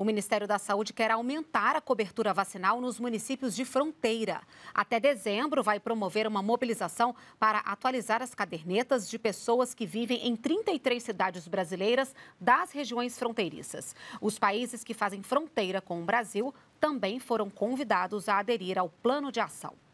O Ministério da Saúde quer aumentar a cobertura vacinal nos municípios de fronteira. Até dezembro, vai promover uma mobilização para atualizar as cadernetas de pessoas que vivem em 33 cidades brasileiras das regiões fronteiriças. Os países que fazem fronteira com o Brasil também foram convidados a aderir ao plano de ação.